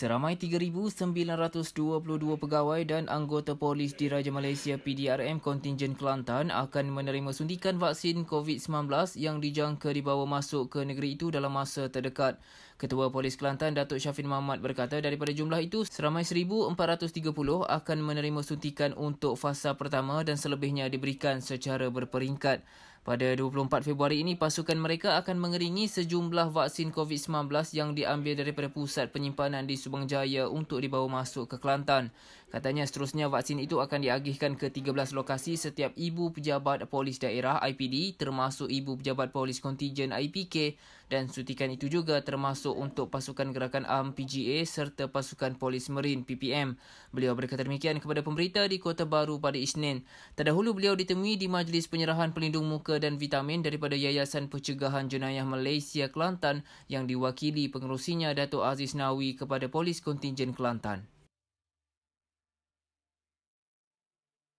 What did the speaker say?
Seramai 3,922 pegawai dan anggota polis di Raja Malaysia PDRM Kontingen Kelantan akan menerima suntikan vaksin COVID-19 yang dijangka dibawa masuk ke negeri itu dalam masa terdekat. Ketua Polis Kelantan Datuk Syafin Mahmat berkata daripada jumlah itu, seramai 1,430 akan menerima suntikan untuk fasa pertama dan selebihnya diberikan secara berperingkat. Pada 24 Februari ini, pasukan mereka akan mengeringi sejumlah vaksin COVID-19 yang diambil daripada pusat penyimpanan di Subang Jaya untuk dibawa masuk ke Kelantan. Katanya seterusnya vaksin itu akan diagihkan ke 13 lokasi setiap ibu pejabat polis daerah IPD termasuk ibu pejabat polis kontijen IPK dan sutikan itu juga termasuk untuk pasukan gerakan am PGA serta pasukan polis marine PPM. Beliau berkata demikian kepada pemberita di Kota Baru pada Isnin. Terdahulu beliau ditemui di Majlis Penyerahan Pelindung Muka narkotika dan vitamin daripada Yayasan Pencegahan Jenayah Malaysia Kelantan yang diwakili pengerusinya Dato' Aziz Nawi kepada Polis Kontingen Kelantan.